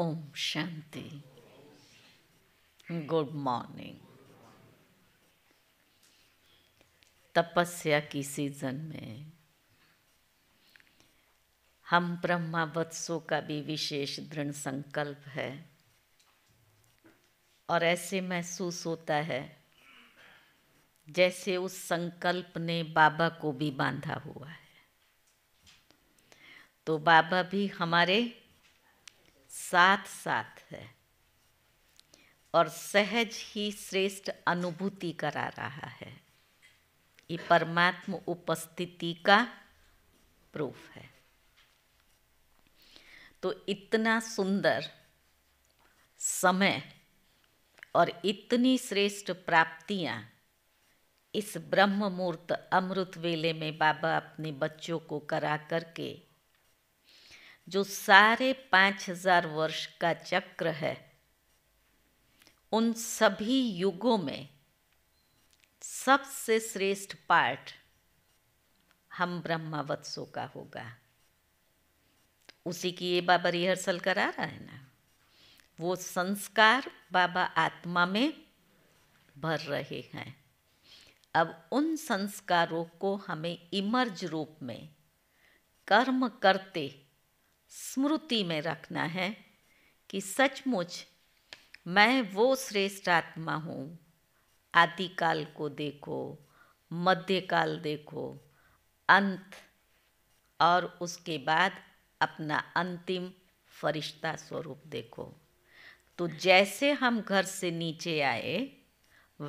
ओम शांति good morning तपस्या की season में हम ब्रह्मा वत्सों का भी विशेष दृढ़ संकल्प है और ऐसे महसूस होता है जैसे उस संकल्प ने बाबा को भी बांधा हुआ है तो बाबा भी हमारे साथ साथ है और सहज ही श्रेष्ठ अनुभूति करा रहा है ये परमात्म उपस्थिति का प्रूफ है तो इतना सुंदर समय और इतनी श्रेष्ठ प्राप्तियाँ इस ब्रह्म मुहूर्त अमृत वेले में बाबा अपने बच्चों को करा करके जो सारे पाँच हजार वर्ष का चक्र है उन सभी युगों में सबसे श्रेष्ठ पाठ हम ब्रह्मावत्सों का होगा उसी की ये बाबा रिहर्सल करा रहा है ना वो संस्कार बाबा आत्मा में भर रहे हैं अब उन संस्कारों को हमें इमर्ज रूप में कर्म करते स्मृति में रखना है कि सचमुच मैं वो श्रेष्ठ आत्मा हूँ आदिकाल को देखो मध्यकाल देखो अंत और उसके बाद अपना अंतिम फरिश्ता स्वरूप देखो तो जैसे हम घर से नीचे आए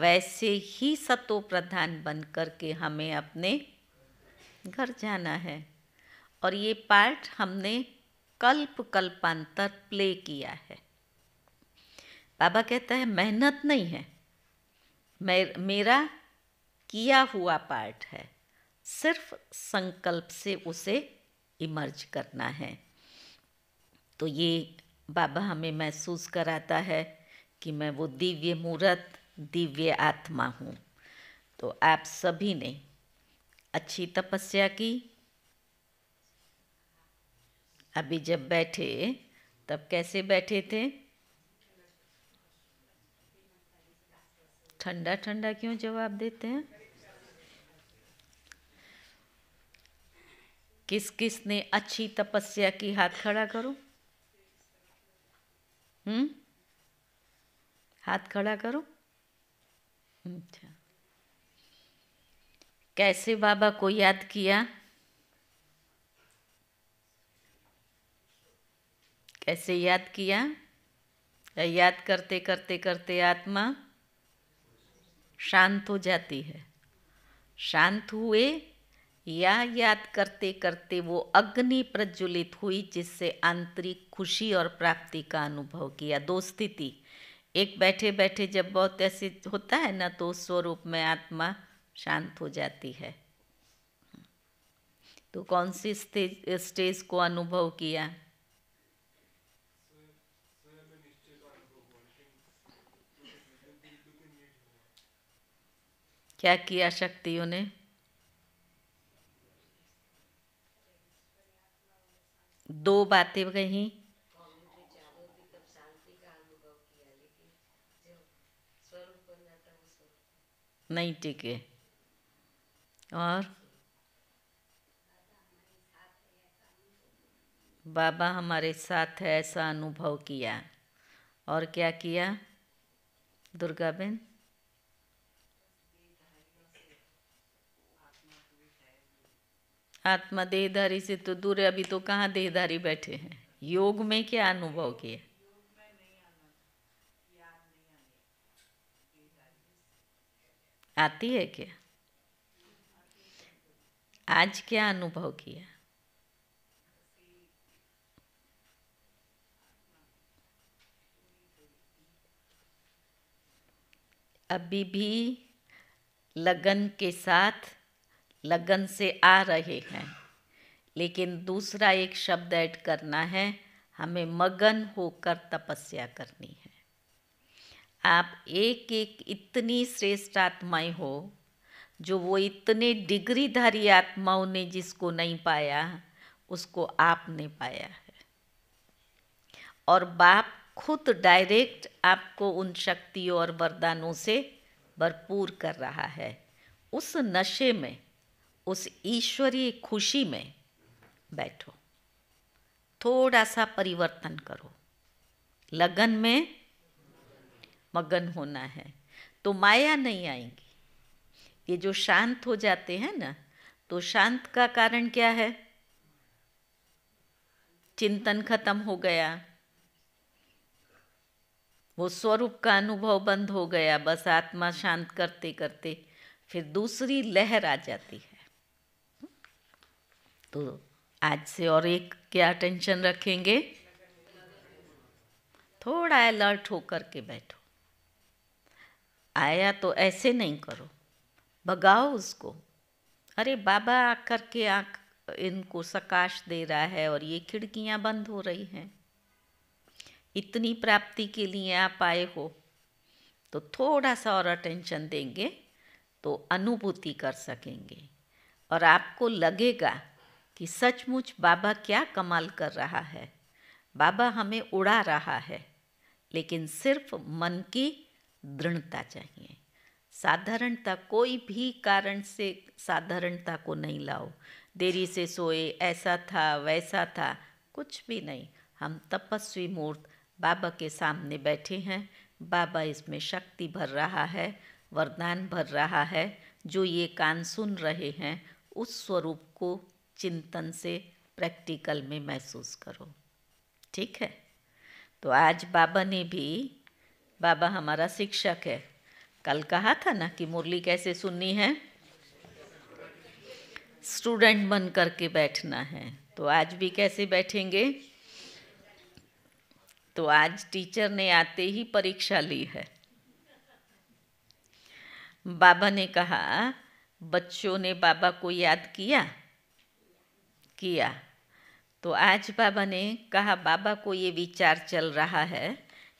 वैसे ही सतो प्रधान बन कर के हमें अपने घर जाना है और ये पार्ट हमने कल्प कल्पांतर प्ले किया है बाबा कहता है मेहनत नहीं है मेरा किया हुआ पार्ट है सिर्फ संकल्प से उसे इमर्ज करना है तो ये बाबा हमें महसूस कराता है कि मैं वो दिव्य मूर्त दिव्य आत्मा हूँ तो आप सभी ने अच्छी तपस्या की अभी जब बैठे तब कैसे बैठे थे ठंडा ठंडा क्यों जवाब देते हैं किस किस ने अच्छी तपस्या की हाथ खड़ा करो हम्म हाथ खड़ा करो अच्छा कैसे बाबा को याद किया कैसे याद किया याद करते करते करते आत्मा शांत हो जाती है शांत हुए या याद करते करते वो अग्नि प्रज्वलित हुई जिससे आंतरिक खुशी और प्राप्ति का अनुभव किया दो स्थिति एक बैठे बैठे जब बहुत ऐसे होता है ना तो उस स्वरूप में आत्मा शांत हो जाती है तो कौन सी स्टेज स्टेज को अनुभव किया क्या किया शक्तियों ने दो बातें कही नहीं है और बाबा हमारे साथ है ऐसा अनुभव किया और क्या किया दुर्गा बेन आत्मा देहधारी से तो दूर है अभी तो कहाँ देहधारी बैठे हैं योग में क्या अनुभव किया आती है क्या आज क्या अनुभव किया अभी भी लगन के साथ लगन से आ रहे हैं लेकिन दूसरा एक शब्द ऐड करना है हमें मगन होकर तपस्या करनी है आप एक एक इतनी श्रेष्ठ आत्माएं हो जो वो इतने डिग्रीधारी आत्माओं ने जिसको नहीं पाया उसको आपने पाया है और बाप खुद डायरेक्ट आपको उन शक्तियों और वरदानों से भरपूर कर रहा है उस नशे में उस ईश्वरीय खुशी में बैठो थोड़ा सा परिवर्तन करो लगन में मगन होना है तो माया नहीं आएंगी ये जो शांत हो जाते हैं ना तो शांत का कारण क्या है चिंतन खत्म हो गया वो स्वरूप का अनुभव बंद हो गया बस आत्मा शांत करते करते फिर दूसरी लहर आ जाती है तो आज से और एक क्या टेंशन रखेंगे थोड़ा अलर्ट होकर के बैठो आया तो ऐसे नहीं करो भगाओ उसको अरे बाबा आकर के आंख इनको सकाश दे रहा है और ये खिड़कियाँ बंद हो रही हैं इतनी प्राप्ति के लिए आप आए हो तो थोड़ा सा और अटेंशन देंगे तो अनुभूति कर सकेंगे और आपको लगेगा कि सचमुच बाबा क्या कमाल कर रहा है बाबा हमें उड़ा रहा है लेकिन सिर्फ मन की दृढ़ता चाहिए साधारणता कोई भी कारण से साधारणता को नहीं लाओ देरी से सोए ऐसा था वैसा था कुछ भी नहीं हम तपस्वी मूर्त बाबा के सामने बैठे हैं बाबा इसमें शक्ति भर रहा है वरदान भर रहा है जो ये कान सुन रहे हैं उस स्वरूप को चिंतन से प्रैक्टिकल में महसूस करो ठीक है तो आज बाबा ने भी बाबा हमारा शिक्षक है कल कहा था ना कि मुरली कैसे सुननी है स्टूडेंट बन करके बैठना है तो आज भी कैसे बैठेंगे तो आज टीचर ने आते ही परीक्षा ली है बाबा ने कहा बच्चों ने बाबा को याद किया किया तो आज बाबा ने कहा बाबा को ये विचार चल रहा है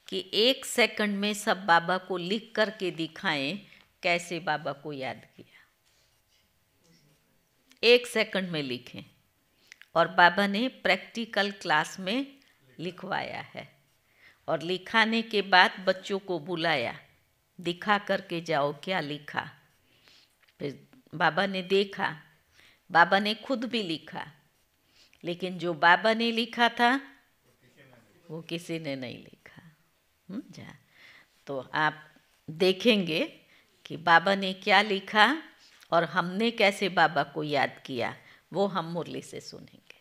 कि एक सेकंड में सब बाबा को लिख कर के दिखाएं कैसे बाबा को याद किया एक सेकंड में लिखें और बाबा ने प्रैक्टिकल क्लास में लिखवाया है और लिखाने के बाद बच्चों को बुलाया दिखा करके जाओ क्या लिखा फिर बाबा ने देखा बाबा ने खुद भी लिखा लेकिन जो बाबा ने लिखा था वो किसी ने नहीं लिखा हम्म, जा तो आप देखेंगे कि बाबा ने क्या लिखा और हमने कैसे बाबा को याद किया वो हम मुरली से सुनेंगे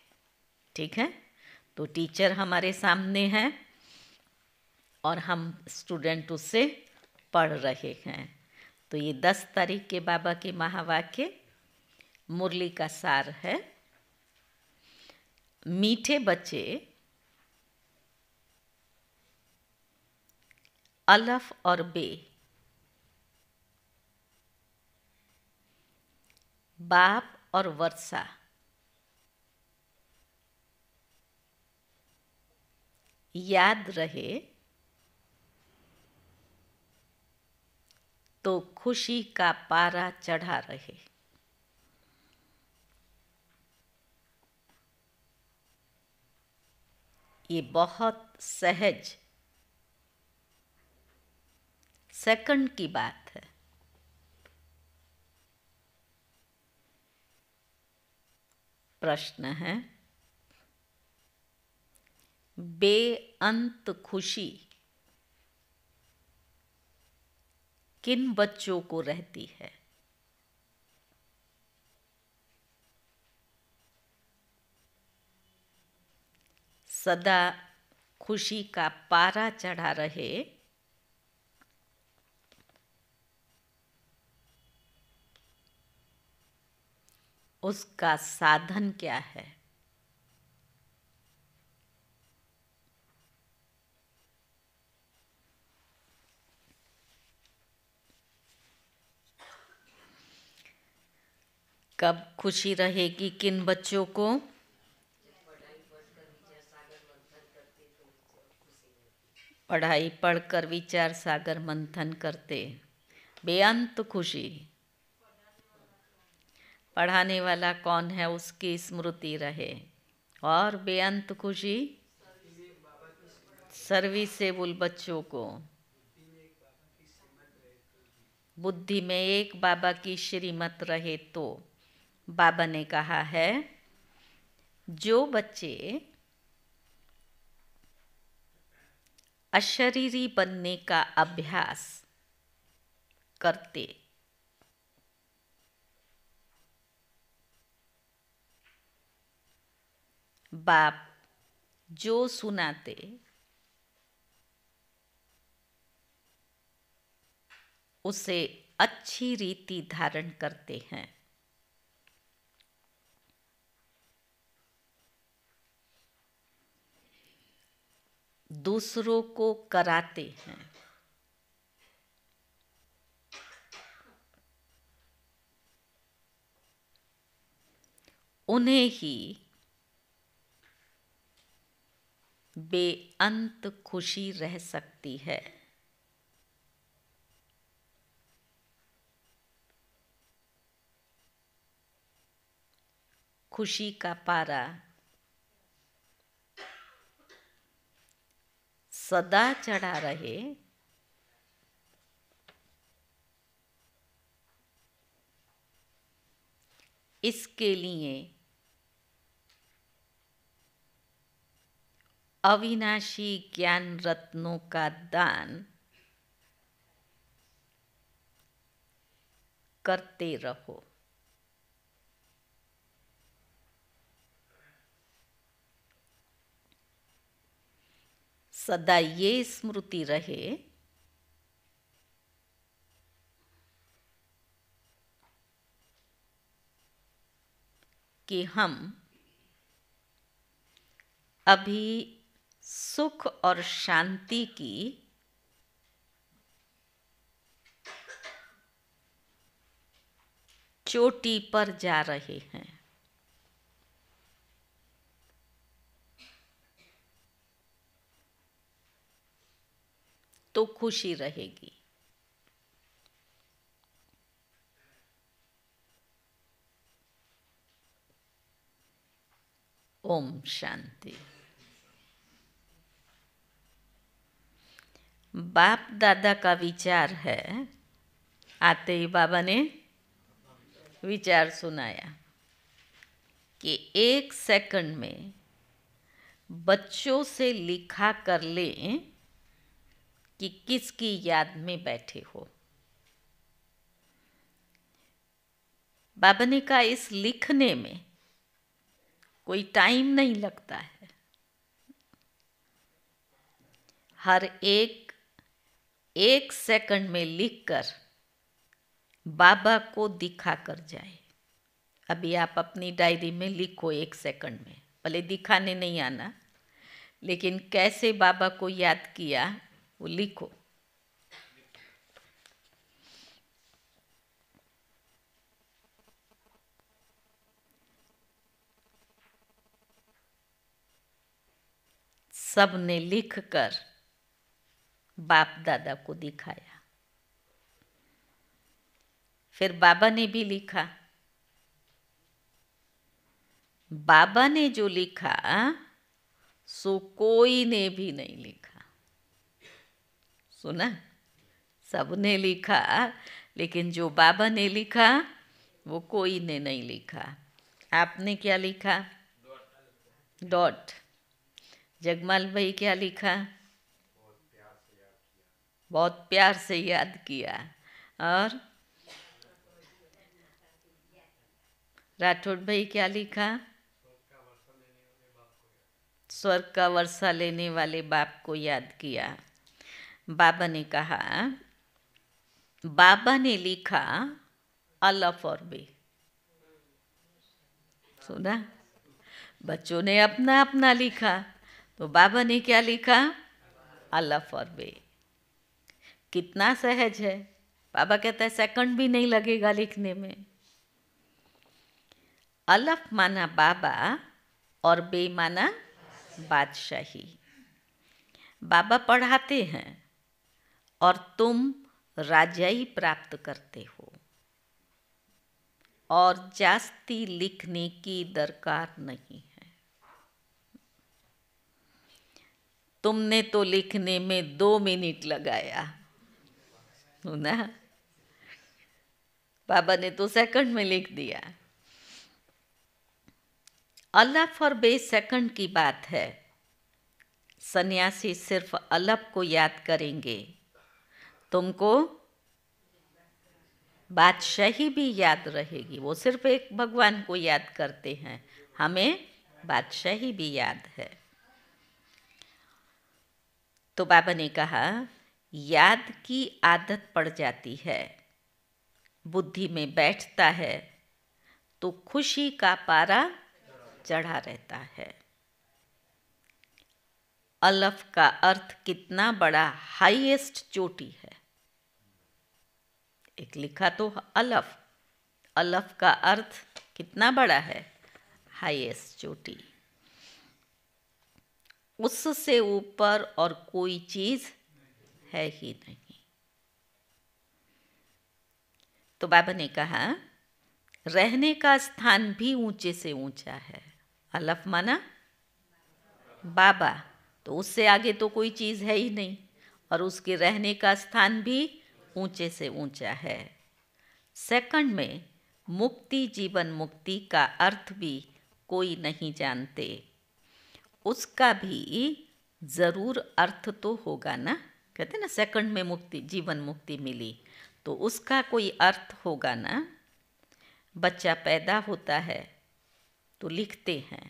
ठीक है तो टीचर हमारे सामने हैं और हम स्टूडेंट उससे पढ़ रहे हैं तो ये दस तारीख के बाबा के महावाक्य मुरली का सार है मीठे बच्चे अलफ और बे बाप और वर्षा याद रहे तो खुशी का पारा चढ़ा रहे ये बहुत सहज सेकंड की बात है प्रश्न है बेअंत खुशी किन बच्चों को रहती है सदा खुशी का पारा चढ़ा रहे उसका साधन क्या है कब खुशी रहेगी किन बच्चों को पढ़ाई पढ़कर विचार सागर मंथन करते बेअंत खुशी पढ़ाने वाला कौन है उसकी स्मृति रहे और बेअंत खुशी सर्विसेबल बच्चों को बुद्धि में एक बाबा की श्रीमत रहे तो बाबा ने कहा है जो बच्चे अशरीरी बनने का अभ्यास करते बाप जो सुनाते उसे अच्छी रीति धारण करते हैं दूसरों को कराते हैं उन्हें ही बेअंत खुशी रह सकती है खुशी का पारा सदा चढ़ा रहे इसके लिए अविनाशी ज्ञान रत्नों का दान करते रहो सदा ये स्मृति रहे कि हम अभी सुख और शांति की चोटी पर जा रहे हैं तो खुशी रहेगी ओम शांति बाप दादा का विचार है आते ही बाबा ने विचार सुनाया कि एक सेकंड में बच्चों से लिखा कर लें कि किसकी याद में बैठे हो बाबनी का इस लिखने में कोई टाइम नहीं लगता है हर एक एक सेकंड में लिखकर बाबा को दिखा कर जाए अभी आप अपनी डायरी में लिखो एक सेकंड में भले दिखाने नहीं आना लेकिन कैसे बाबा को याद किया वो लिखो सब ने लिख कर बाप दादा को दिखाया फिर बाबा ने भी लिखा बाबा ने जो लिखा सो कोई ने भी नहीं लिखा सुना सबने लिखा लेकिन जो बाबा ने लिखा वो कोई ने नहीं लिखा आपने क्या लिखा डॉट जगमाल भाई क्या लिखा बहुत प्यार से याद किया और राठौड़ भाई क्या लिखा स्वर्ग का वर्षा लेने वाले बाप को याद किया बाबा ने कहा बाबा ने लिखा अल्लाह फॉर बे सुना बच्चों ने अपना अपना लिखा तो बाबा ने क्या लिखा अल्लाह फॉर बे कितना सहज है बाबा कहता है सेकंड भी नहीं लगेगा लिखने में अलफ माना बाबा और बे माना बादशाही बाबा पढ़ाते हैं और तुम राज्य ही प्राप्त करते हो और जास्ती लिखने की दरकार नहीं है तुमने तो लिखने में दो मिनट लगाया ना बाबा ने तो सेकंड में लिख दिया अल्लाह फॉर बे सेकंड की बात है सन्यासी सिर्फ अलब को याद करेंगे तुमको बादशाही भी याद रहेगी वो सिर्फ एक भगवान को याद करते हैं हमें बादशाही भी याद है तो बाबा ने कहा याद की आदत पड़ जाती है बुद्धि में बैठता है तो खुशी का पारा चढ़ा रहता है अलफ का अर्थ कितना बड़ा हाईएस्ट चोटी है एक लिखा तो अलफ अलफ का अर्थ कितना बड़ा है हाईएस्ट चोटी उससे ऊपर और कोई चीज है ही नहीं तो बाबा ने कहा रहने का स्थान भी ऊंचे से ऊंचा है अलफ माना बाबा तो उससे आगे तो कोई चीज है ही नहीं और उसके रहने का स्थान भी ऊंचे से ऊंचा है सेकंड में मुक्ति जीवन मुक्ति का अर्थ भी कोई नहीं जानते उसका भी ज़रूर अर्थ तो होगा ना कहते ना सेकंड में मुक्ति जीवन मुक्ति मिली तो उसका कोई अर्थ होगा ना बच्चा पैदा होता है तो लिखते हैं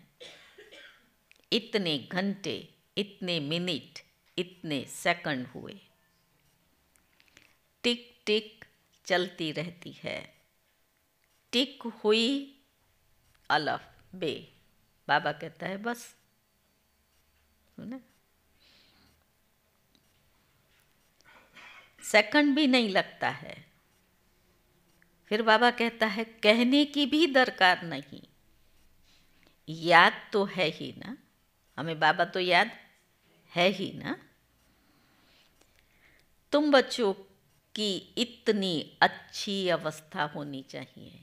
इतने घंटे इतने मिनट इतने सेकंड हुए टिक टिक चलती रहती है टिक हुई अलफ बे बाबा कहता है बस सुना सेकंड भी नहीं लगता है फिर बाबा कहता है कहने की भी दरकार नहीं याद तो है ही ना हमें बाबा तो याद है ही ना तुम बच्चों की इतनी अच्छी अवस्था होनी चाहिए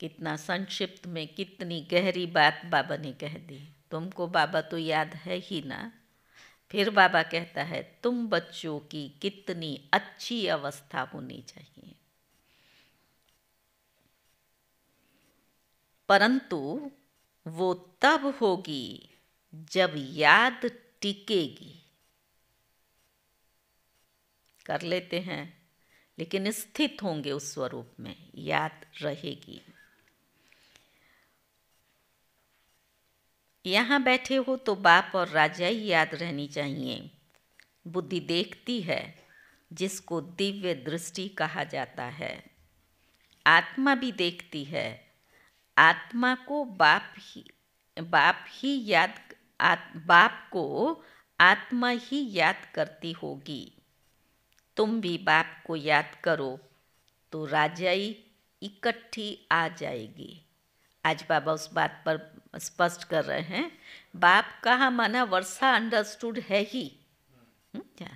कितना संक्षिप्त में कितनी गहरी बात बाबा ने कह दी तुमको बाबा तो याद है ही ना फिर बाबा कहता है तुम बच्चों की कितनी अच्छी अवस्था होनी चाहिए परंतु वो तब होगी जब याद टिकेगी कर लेते हैं लेकिन स्थित होंगे उस स्वरूप में याद रहेगी यहाँ बैठे हो तो बाप और राजा ही याद रहनी चाहिए बुद्धि देखती है जिसको दिव्य दृष्टि कहा जाता है आत्मा भी देखती है आत्मा को बाप ही बाप ही याद आ, बाप को आत्मा ही याद करती होगी तुम भी बाप को याद करो तो राजाई इकट्ठी आ जाएगी आज बाबा उस बात पर स्पष्ट कर रहे हैं बाप कहा माना वर्षा अंडरस्टूड है ही हम्म,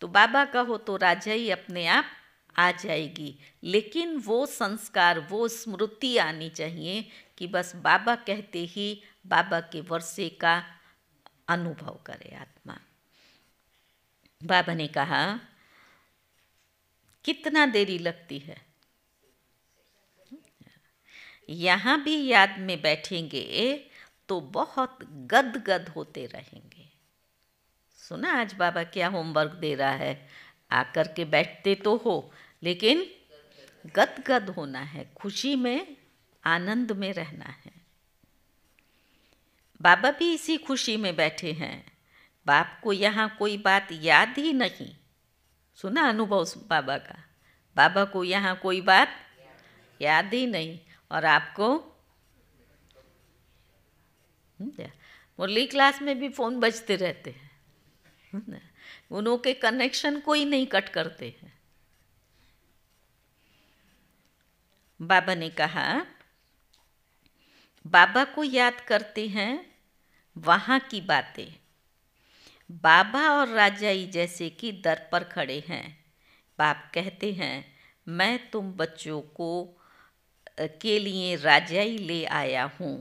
तो बाबा का हो तो ही अपने आप आ जाएगी लेकिन वो संस्कार वो स्मृति आनी चाहिए कि बस बाबा कहते ही बाबा के वर्षे का अनुभव करे आत्मा बाबा ने कहा कितना देरी लगती है यहाँ भी याद में बैठेंगे तो बहुत गद गद होते रहेंगे सुना आज बाबा क्या होमवर्क दे रहा है आकर के बैठते तो हो लेकिन गद गद होना है खुशी में आनंद में रहना है बाबा भी इसी खुशी में बैठे हैं बाप को यहाँ कोई बात याद ही नहीं सुना अनुभव बाबा का बाबा को यहाँ कोई बात याद ही नहीं और आपको हम्म, मुरली क्लास में भी फ़ोन बजते रहते हैं हम्म, उनों के कनेक्शन कोई नहीं कट करते हैं बाबा ने कहा बाबा को याद करते हैं वहाँ की बातें बाबा और राजाई जैसे कि दर पर खड़े हैं बाप कहते हैं मैं तुम बच्चों को के लिए ही ले आया हूँ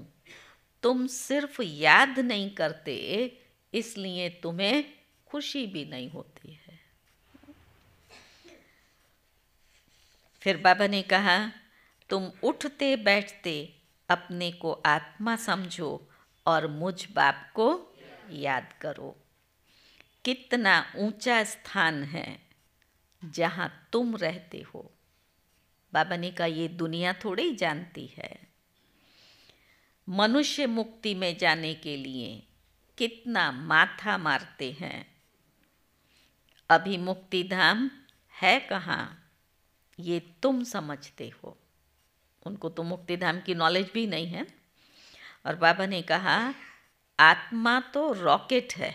तुम सिर्फ याद नहीं करते इसलिए तुम्हें खुशी भी नहीं होती है फिर बाबा ने कहा तुम उठते बैठते अपने को आत्मा समझो और मुझ बाप को याद करो कितना ऊंचा स्थान है जहाँ तुम रहते हो बाबा ने कहा ये दुनिया थोड़ी जानती है मनुष्य मुक्ति में जाने के लिए कितना माथा मारते हैं अभी मुक्ति धाम है कहाँ ये तुम समझते हो उनको तो मुक्ति धाम की नॉलेज भी नहीं है और बाबा ने कहा आत्मा तो रॉकेट है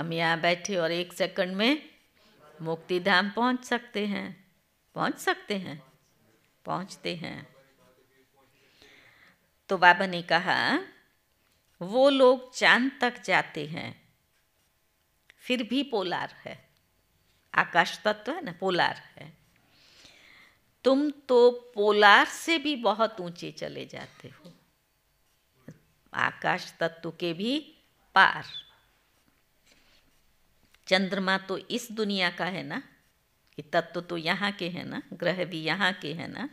हम यहाँ बैठे और एक सेकंड में मुक्ति धाम पहुँच सकते हैं पहुँच सकते हैं पहुँचते हैं तो बाबा ने कहा वो लोग चांद तक जाते हैं फिर भी पोलार है आकाश तत्व है ना पोलार है तुम तो पोलार से भी बहुत ऊंचे चले जाते हो आकाश तत्व के भी पार चंद्रमा तो इस दुनिया का है ना कि तत्व तो यहाँ के हैं ना ग्रह भी यहाँ के हैं ना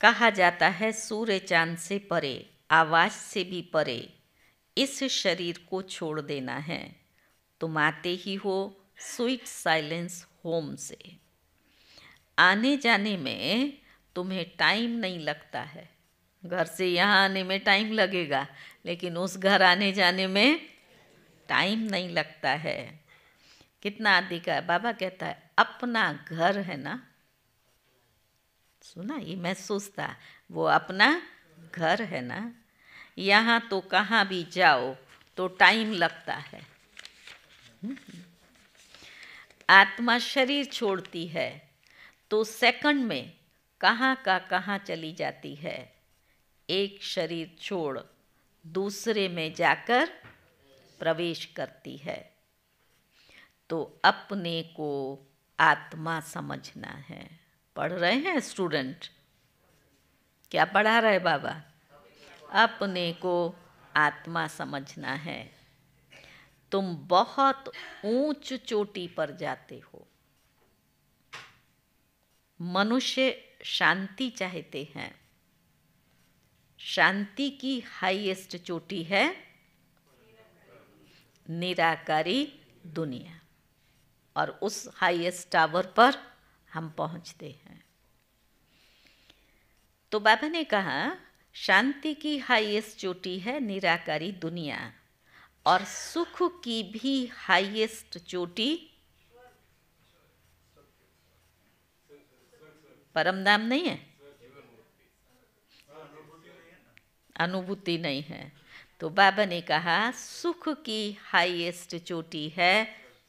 कहा जाता है सूर्य चांद से परे आवाज से भी परे इस शरीर को छोड़ देना है तुम आते ही हो स्वीट साइलेंस होम से आने जाने में तुम्हें टाइम नहीं लगता है घर से यहाँ आने में टाइम लगेगा लेकिन उस घर आने जाने में टाइम नहीं लगता है कितना आदि का है बाबा कहता है अपना घर है ना सुना ये महसूस था वो अपना घर है ना यहाँ तो कहाँ भी जाओ तो टाइम लगता है हम्म। आत्मा शरीर छोड़ती है तो सेकंड में कहाँ का कहाँ चली जाती है एक शरीर छोड़ दूसरे में जाकर प्रवेश करती है तो अपने को आत्मा समझना है पढ़ रहे हैं स्टूडेंट क्या पढ़ा रहे बाबा अपने को आत्मा समझना है तुम बहुत ऊंच चोटी पर जाते हो मनुष्य शांति चाहते हैं शांति की हाईएस्ट चोटी है निराकारी दुनिया और उस हाईएस्ट टावर पर हम पहुंचते हैं तो बाबा ने कहा शांति की हाईएस्ट चोटी है निराकारी दुनिया और सुख की भी हाईएस्ट चोटी परम धाम नहीं है अनुभूति नहीं है तो बाबा ने कहा सुख की हाईएस्ट चोटी है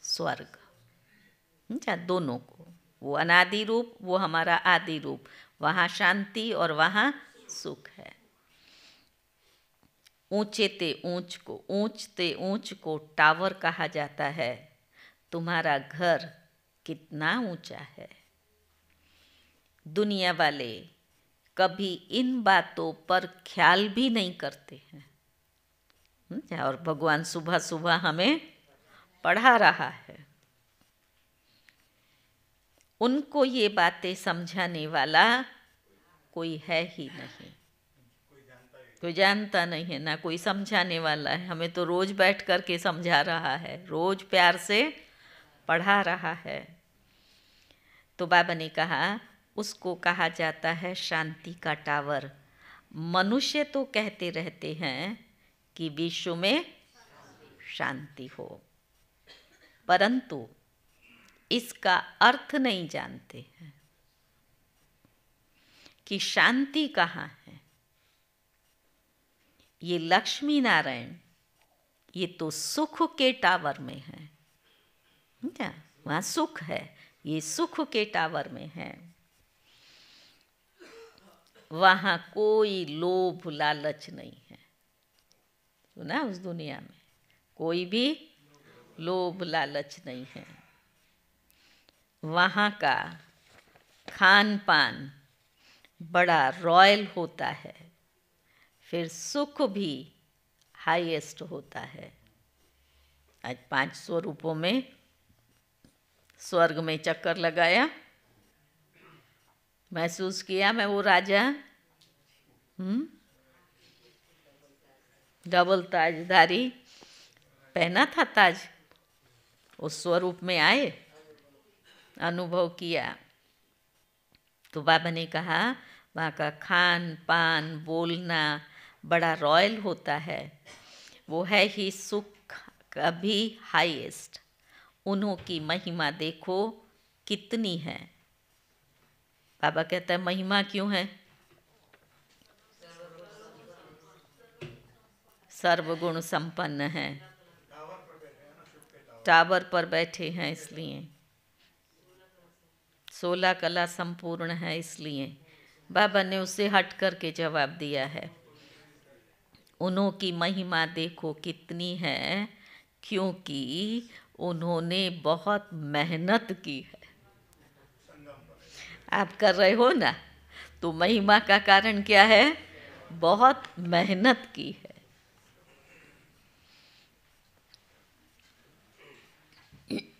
स्वर्ग दोनों को वो अनादि रूप वो हमारा आदि रूप वहाँ शांति और वहाँ सुख है ऊंचे ते ऊंच को ऊंच ते ऊंच को टावर कहा जाता है तुम्हारा घर कितना ऊंचा है दुनिया वाले कभी इन बातों पर ख्याल भी नहीं करते हैं हम्म, और भगवान सुबह सुबह हमें पढ़ा रहा है उनको ये बातें समझाने वाला कोई है ही नहीं कोई जानता नहीं है ना कोई समझाने वाला है हमें तो रोज बैठ करके समझा रहा है रोज प्यार से पढ़ा रहा है तो बाबा ने कहा उसको कहा जाता है शांति का टावर मनुष्य तो कहते रहते हैं कि विश्व में शांति हो परंतु इसका अर्थ नहीं जानते हैं कि शांति कहाँ है ये लक्ष्मी नारायण ये तो सुख के टावर में है क्या वहाँ सुख है ये सुख के टावर में है वहाँ कोई लोभ लालच नहीं तो ना उस दुनिया में कोई भी लोभ लालच नहीं है वहाँ का खान पान बड़ा रॉयल होता है फिर सुख भी हाईएस्ट होता है आज पांच स्वरूपों में स्वर्ग में चक्कर लगाया महसूस किया मैं वो राजा हम्म डबल ताजदारी पहना था ताज उस स्वरूप में आए अनुभव किया तो बाबा ने कहा वहाँ का खान पान बोलना बड़ा रॉयल होता है वो है ही सुख का भी हाईएस्ट उन्हों की महिमा देखो कितनी है बाबा कहता है महिमा क्यों है सर्वगुण संपन्न है टावर पर बैठे हैं इसलिए सोलह कला संपूर्ण है इसलिए बाबा ने उसे हट करके जवाब दिया है उन्हों की महिमा देखो कितनी है क्योंकि उन्होंने बहुत मेहनत की है आप कर रहे हो ना तो महिमा का कारण क्या है बहुत मेहनत की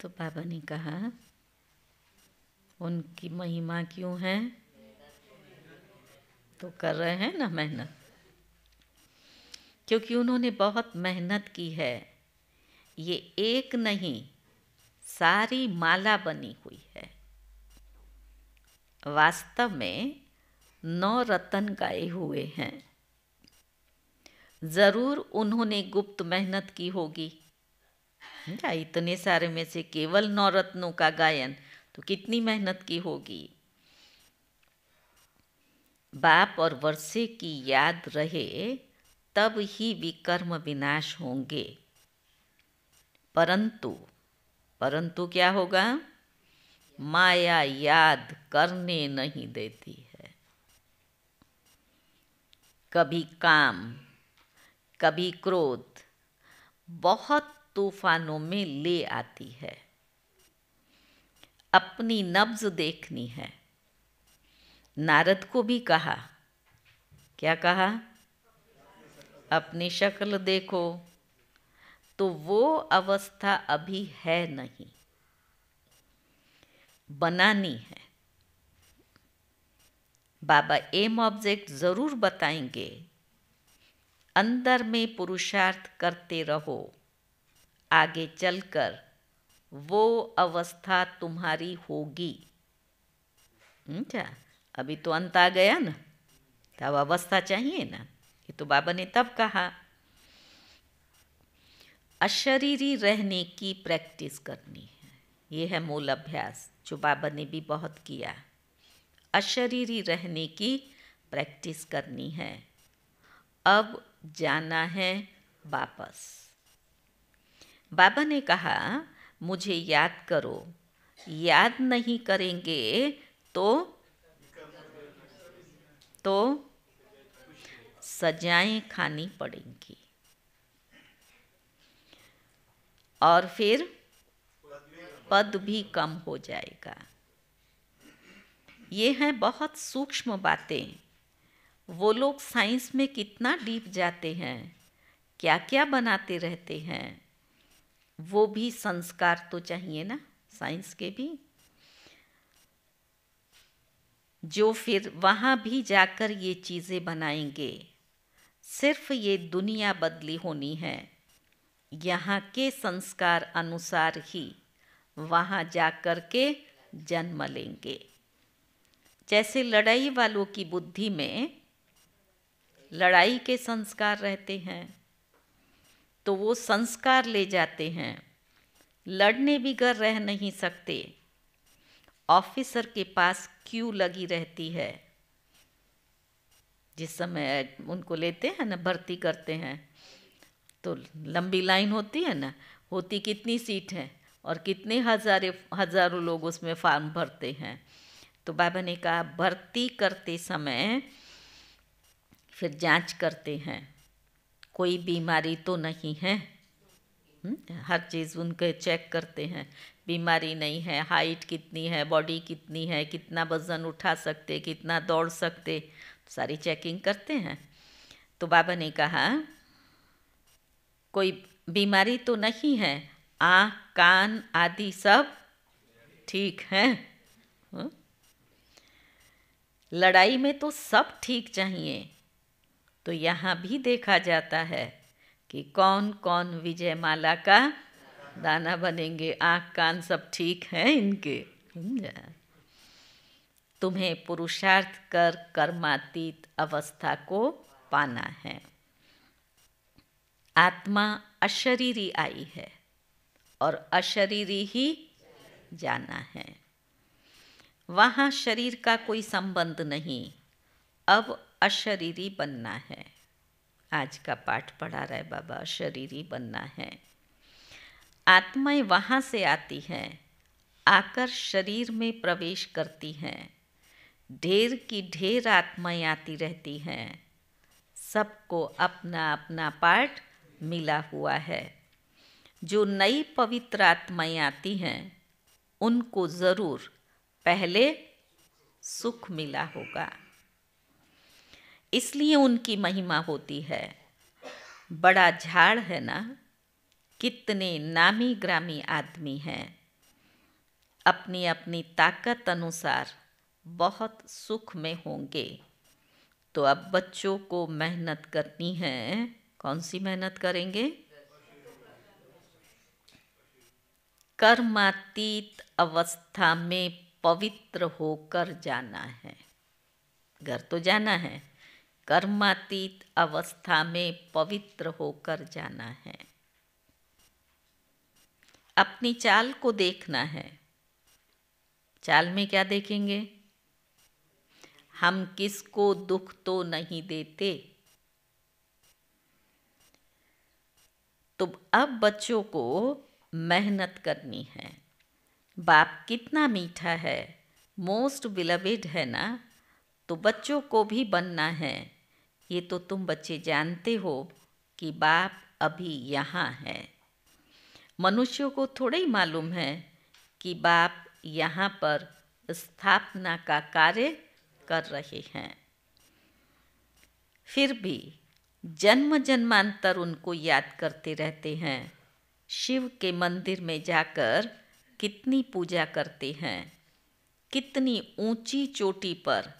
तो बाबा ने कहा उनकी महिमा क्यों है तो कर रहे हैं ना मेहनत क्योंकि उन्होंने बहुत मेहनत की है ये एक नहीं सारी माला बनी हुई है वास्तव में नौ रतन गाए हुए हैं ज़रूर उन्होंने गुप्त मेहनत की होगी या इतने सारे में से केवल रत्नों का गायन तो कितनी मेहनत की होगी बाप और वर्षे की याद रहे तब ही विकर्म विनाश होंगे परंतु परंतु क्या होगा माया याद करने नहीं देती है कभी काम कभी क्रोध बहुत तूफानों में ले आती है अपनी नब्ज देखनी है नारद को भी कहा क्या कहा अपनी शक्ल देखो तो वो अवस्था अभी है नहीं बनानी है बाबा एम ऑब्जेक्ट ज़रूर बताएंगे अंदर में पुरुषार्थ करते रहो आगे चलकर वो अवस्था तुम्हारी होगी हम्म, क्या अभी तो अंत आ गया ना तब अवस्था चाहिए ना ये तो बाबा ने तब कहा अशरीरी रहने की प्रैक्टिस करनी है ये है मूल अभ्यास जो बाबा ने भी बहुत किया अशरीरी रहने की प्रैक्टिस करनी है अब जाना है वापस बाबा ने कहा मुझे याद करो याद नहीं करेंगे तो तो सजाएं खानी पड़ेंगी और फिर पद भी कम हो जाएगा ये हैं बहुत सूक्ष्म बातें वो लोग साइंस में कितना डीप जाते हैं क्या क्या बनाते रहते हैं वो भी संस्कार तो चाहिए ना साइंस के भी जो फिर वहाँ भी जाकर ये चीज़ें बनाएंगे सिर्फ ये दुनिया बदली होनी है यहाँ के संस्कार अनुसार ही वहाँ जाकर के जन्म लेंगे जैसे लड़ाई वालों की बुद्धि में लड़ाई के संस्कार रहते हैं तो वो संस्कार ले जाते हैं लड़ने भी घर रह नहीं सकते ऑफिसर के पास क्यू लगी रहती है जिस समय उनको लेते हैं ना भर्ती करते हैं तो लंबी लाइन होती है ना होती कितनी सीट है और कितने हजारे हजारों लोग उसमें फॉर्म भरते हैं तो बाबा ने कहा भर्ती करते समय फिर जांच करते हैं कोई बीमारी तो नहीं है हम्म, हर चीज़ उनके चेक करते हैं बीमारी नहीं है हाइट कितनी है बॉडी कितनी है कितना वज़न उठा सकते कितना दौड़ सकते तो सारी चेकिंग करते हैं तो बाबा ने कहा कोई बीमारी तो नहीं है आँख कान आदि सब ठीक है हम्म, लड़ाई में तो सब ठीक चाहिए तो यहाँ भी देखा जाता है कि कौन कौन विजय माला का दाना बनेंगे आँख कान सब ठीक है इनके तुम्हें पुरुषार्थ कर कर्मातीत अवस्था को पाना है आत्मा अशरीरी आई है और अशरीरी ही जाना है वहाँ शरीर का कोई संबंध नहीं अब अशरीरी बनना है आज का पाठ पढ़ा रहे बाबा अशरीरी बनना है आत्माएं वहाँ से आती हैं आकर शरीर में प्रवेश करती हैं ढेर की ढेर आत्माएं आती रहती हैं सबको अपना अपना पार्ट मिला हुआ है जो नई पवित्र आत्माएं आती हैं उनको ज़रूर पहले सुख मिला होगा इसलिए उनकी महिमा होती है बड़ा झाड़ है ना कितने नामी ग्रामी आदमी हैं अपनी अपनी ताकत अनुसार बहुत सुख में होंगे तो अब बच्चों को मेहनत करनी है कौन सी मेहनत करेंगे कर्मातीत अवस्था में पवित्र होकर जाना है घर तो जाना है कर्मातीत अवस्था में पवित्र होकर जाना है अपनी चाल को देखना है चाल में क्या देखेंगे हम किसको दुख तो नहीं देते तो अब बच्चों को मेहनत करनी है बाप कितना मीठा है मोस्ट बिलवेड है ना तो बच्चों को भी बनना है ये तो तुम बच्चे जानते हो कि बाप अभी यहाँ है मनुष्यों को थोड़े ही मालूम है कि बाप यहाँ पर स्थापना का कार्य कर रहे हैं फिर भी जन्म जन्मांतर उनको याद करते रहते हैं शिव के मंदिर में जाकर कितनी पूजा करते हैं कितनी ऊंची चोटी पर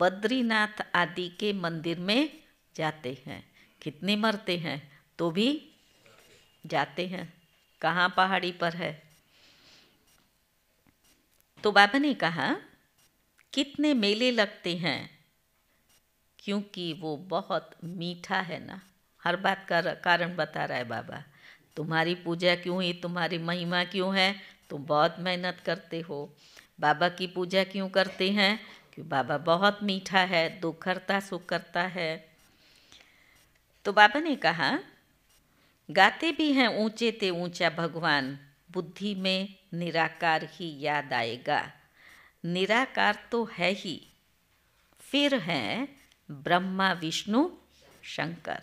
बद्रीनाथ आदि के मंदिर में जाते हैं कितने मरते हैं तो भी जाते हैं कहाँ पहाड़ी पर है तो बाबा ने कहा कितने मेले लगते हैं क्योंकि वो बहुत मीठा है ना हर बात का कारण बता रहा है बाबा तुम्हारी पूजा क्यों है तुम्हारी महिमा क्यों है तुम बहुत मेहनत करते हो बाबा की पूजा क्यों करते हैं कि बाबा बहुत मीठा है दुख करता सुख करता है तो बाबा ने कहा गाते भी हैं ऊंचे ते ऊंचा भगवान बुद्धि में निराकार ही याद आएगा निराकार तो है ही फिर हैं ब्रह्मा विष्णु शंकर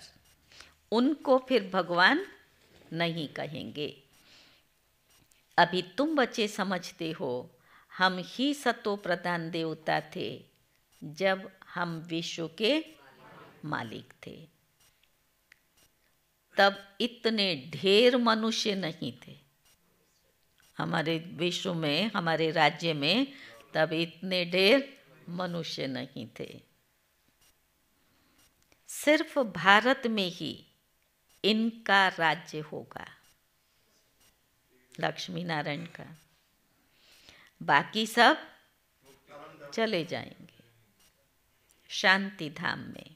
उनको फिर भगवान नहीं कहेंगे अभी तुम बच्चे समझते हो हम ही सतो प्रधान देवता थे जब हम विश्व के मालिक थे तब इतने ढेर मनुष्य नहीं थे हमारे विश्व में हमारे राज्य में तब इतने ढेर मनुष्य नहीं थे सिर्फ भारत में ही इनका राज्य होगा लक्ष्मी नारायण का बाकी सब चले जाएंगे शांति धाम में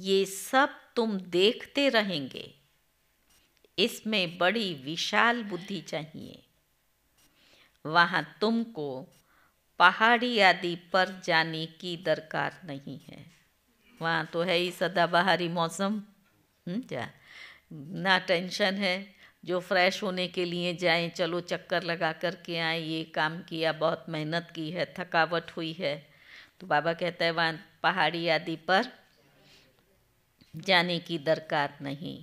ये सब तुम देखते रहेंगे इसमें बड़ी विशाल बुद्धि चाहिए वहाँ तुमको पहाड़ी आदि पर जाने की दरकार नहीं है वहाँ तो है ही सदाबहारी मौसम हम्म, जा ना टेंशन है जो फ्रेश होने के लिए जाएं चलो चक्कर लगा कर के आए ये काम किया बहुत मेहनत की है थकावट हुई है तो बाबा कहता है वहाँ पहाड़ी आदि पर जाने की दरकार नहीं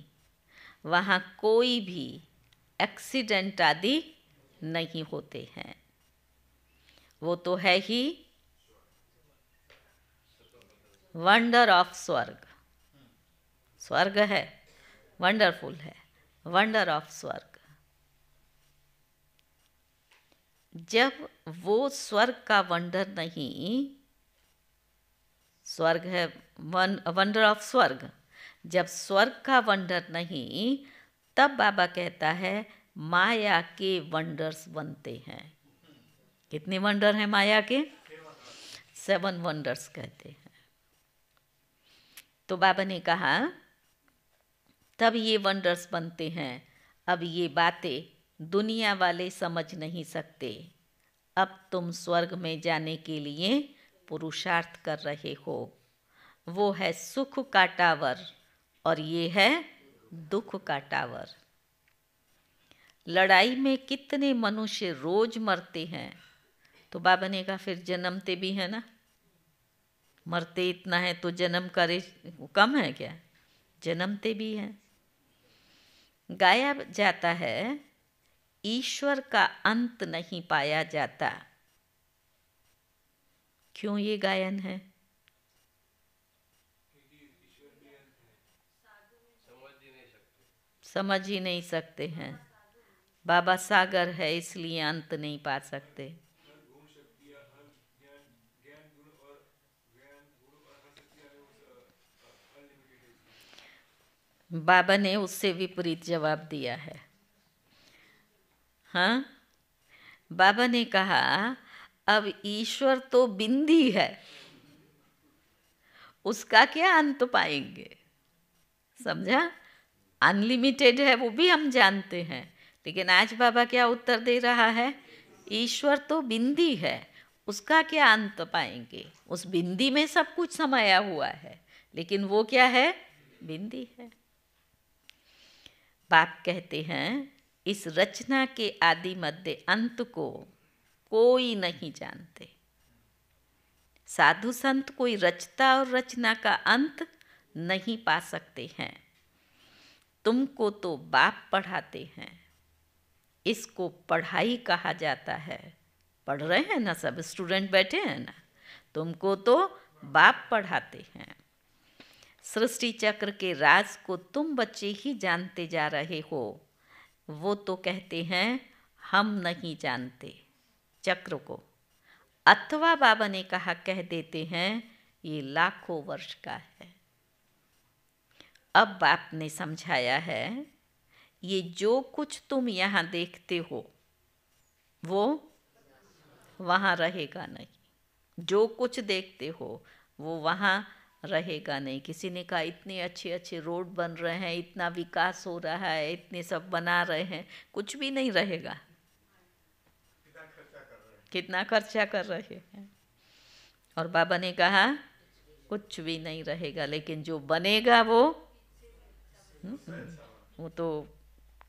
वहाँ कोई भी एक्सीडेंट आदि नहीं होते हैं वो तो है ही वंडर ऑफ स्वर्ग स्वर्ग है वंडरफुल है वंडर ऑफ स्वर्ग जब वो स्वर्ग का वंडर नहीं स्वर्ग है वन वंडर ऑफ स्वर्ग जब स्वर्ग का वंडर नहीं तब बाबा कहता है माया के वंडर्स बनते हैं कितने वंडर हैं माया के सेवन वंडर्स कहते हैं तो बाबा ने कहा तब ये वंडर्स बनते हैं अब ये बातें दुनिया वाले समझ नहीं सकते अब तुम स्वर्ग में जाने के लिए पुरुषार्थ कर रहे हो वो है सुख का टावर और ये है दुख का टावर लड़ाई में कितने मनुष्य रोज मरते हैं तो बाबा ने कहा फिर जन्मते भी हैं ना मरते इतना है तो जन्म करे कम है क्या जन्मते भी हैं गाया जाता है ईश्वर का अंत नहीं पाया जाता क्यों ये गायन है समझ ही नहीं सकते हैं बाबा सागर है इसलिए अंत नहीं पा सकते बाबा ने उससे विपरीत जवाब दिया है हाँ बाबा ने कहा अब ईश्वर तो बिंदी है उसका क्या अंत पाएंगे समझा अनलिमिटेड है वो भी हम जानते हैं लेकिन आज बाबा क्या उत्तर दे रहा है ईश्वर तो बिंदी है उसका क्या अंत पाएंगे उस बिंदी में सब कुछ समाया हुआ है लेकिन वो क्या है बिंदी है बाप कहते हैं इस रचना के आदि मध्य अंत को कोई नहीं जानते साधु संत कोई रचता और रचना का अंत नहीं पा सकते हैं तुमको तो बाप पढ़ाते हैं इसको पढ़ाई कहा जाता है पढ़ रहे हैं ना सब स्टूडेंट बैठे हैं ना तुमको तो बाप पढ़ाते हैं सृष्टि चक्र के राज को तुम बच्चे ही जानते जा रहे हो वो तो कहते हैं हम नहीं जानते चक्र को अथवा बाबा ने कहा कह देते हैं ये लाखों वर्ष का है अब बाप ने समझाया है ये जो कुछ तुम यहां देखते हो वो वहां रहेगा नहीं जो कुछ देखते हो वो वहां रहेगा नहीं किसी ने कहा इतने अच्छे अच्छे रोड बन रहे हैं इतना विकास हो रहा है इतने सब बना रहे हैं कुछ भी नहीं रहेगा कितना खर्चा कर रहे हैं और बाबा ने कहा कुछ भी नहीं रहेगा लेकिन जो बनेगा वो हम्म, वो तो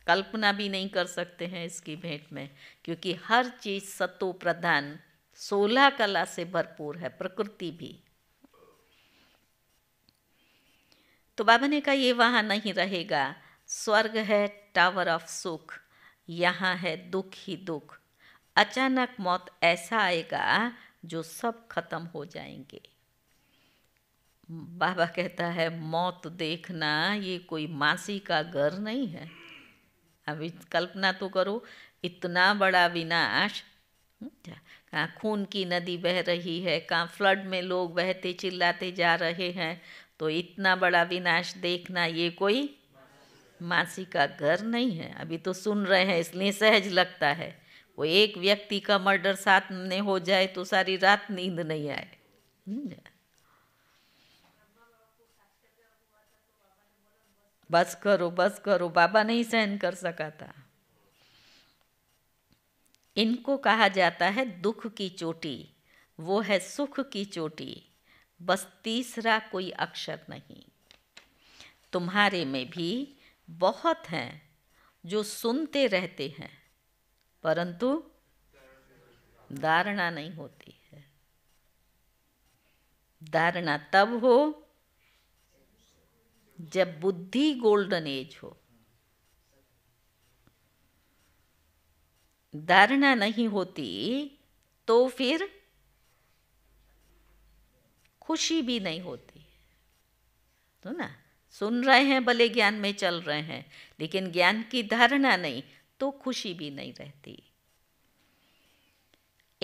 कल्पना भी नहीं कर सकते हैं इसकी भेंट में क्योंकि हर चीज़ सतो प्रधान सोलह कला से भरपूर है प्रकृति भी तो बाबा ने कहा ये वहाँ नहीं रहेगा स्वर्ग है टावर ऑफ सुख यहाँ है दुख ही दुख अचानक मौत ऐसा आएगा जो सब खत्म हो जाएंगे बाबा कहता है मौत देखना ये कोई मासी का घर नहीं है अभी कल्पना तो करो इतना बड़ा विनाश कहाँ खून की नदी बह रही है कहाँ फ्लड में लोग बहते चिल्लाते जा रहे हैं तो इतना बड़ा विनाश देखना ये कोई मासी का घर नहीं है अभी तो सुन रहे हैं इसलिए सहज लगता है वो एक व्यक्ति का मर्डर साथ में हो जाए तो सारी रात नींद नहीं आए बस करो बस करो बाबा नहीं सहन कर सका था इनको कहा जाता है दुख की चोटी वो है सुख की चोटी बस तीसरा कोई अक्षर नहीं तुम्हारे में भी बहुत हैं जो सुनते रहते हैं परंतु धारणा नहीं होती है धारणा तब हो जब बुद्धि गोल्डन एज हो धारणा नहीं होती तो फिर खुशी भी नहीं होती तो ना सुन रहे हैं भले ज्ञान में चल रहे हैं लेकिन ज्ञान की धारणा नहीं तो खुशी भी नहीं रहती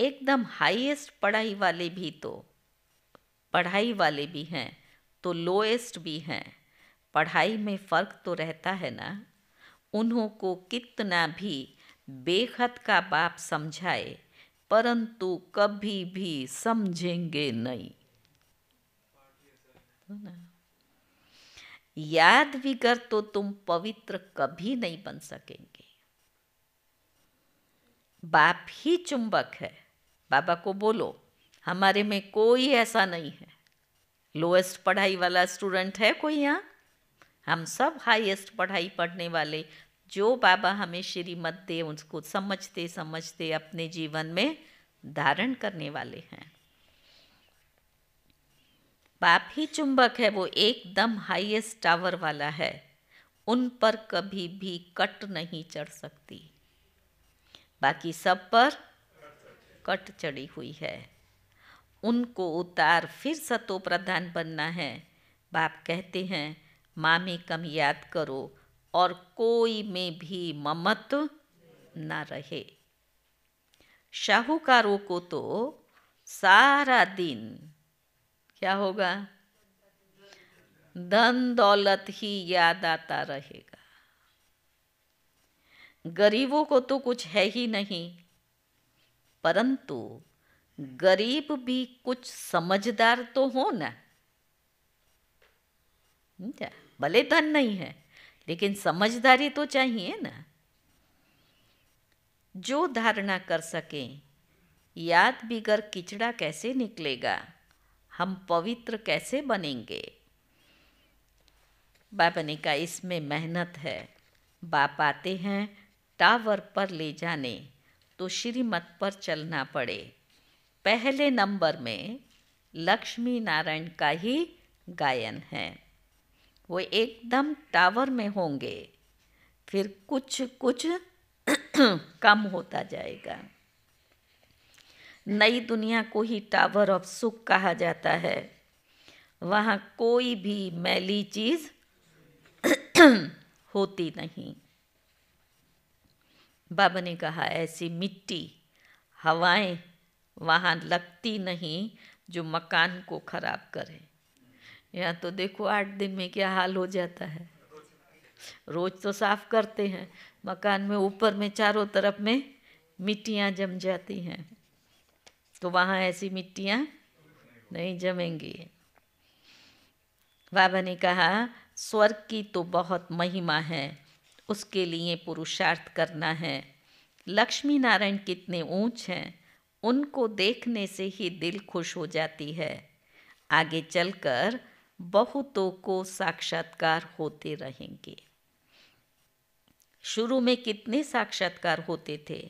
एकदम हाईएस्ट पढ़ाई वाले भी तो पढ़ाई वाले भी हैं तो लोएस्ट भी हैं पढ़ाई में फ़र्क तो रहता है ना उन्हों को कितना भी बेखत का बाप समझाए परंतु कभी भी समझेंगे नहीं याद भी कर तो तुम पवित्र कभी नहीं बन सकेंगे बाप ही चुंबक है बाबा को बोलो हमारे में कोई ऐसा नहीं है लोएस्ट पढ़ाई वाला स्टूडेंट है कोई यहाँ हम सब हाईएस्ट पढ़ाई पढ़ने वाले जो बाबा हमें श्रीमत दे उसको समझते समझते अपने जीवन में धारण करने वाले हैं बाप ही चुंबक है वो एकदम हाईएस्ट टावर वाला है उन पर कभी भी कट नहीं चढ़ सकती बाकी सब पर कट चढ़ी हुई है उनको उतार फिर सतो प्रधान बनना है बाप कहते हैं माँ में कम याद करो और कोई में भी ममत ना रहे शाहूकारों को तो सारा दिन क्या होगा धन दौलत ही याद आता रहेगा गरीबों को तो कुछ है ही नहीं परंतु गरीब भी कुछ समझदार तो हो ना हम्म, भले धन नहीं है लेकिन समझदारी तो चाहिए ना जो धारणा कर सके याद बिगर किचड़ा कैसे निकलेगा हम पवित्र कैसे बनेंगे बाबा का इसमें मेहनत है बाप आते हैं टावर पर ले जाने तो श्रीमत पर चलना पड़े पहले नंबर में लक्ष्मी नारायण का ही गायन है वो एकदम टावर में होंगे फिर कुछ कुछ कम होता जाएगा नई दुनिया को ही टावर ऑफ सुख कहा जाता है वहाँ कोई भी मैली चीज़ होती नहीं बाबा ने कहा ऐसी मिट्टी हवाएं वहाँ लगती नहीं जो मकान को ख़राब करें या तो देखो आठ दिन में क्या हाल हो जाता है रोज़ तो साफ करते हैं मकान में ऊपर में चारों तरफ में मिट्टियाँ जम जाती हैं तो वहाँ ऐसी मिट्टियाँ नहीं जमेंगी बाबा ने कहा स्वर्ग की तो बहुत महिमा है उसके लिए पुरुषार्थ करना है लक्ष्मी नारायण कितने ऊंच हैं उनको देखने से ही दिल खुश हो जाती है आगे चलकर बहुतों को साक्षात्कार होते रहेंगे शुरू में कितने साक्षात्कार होते थे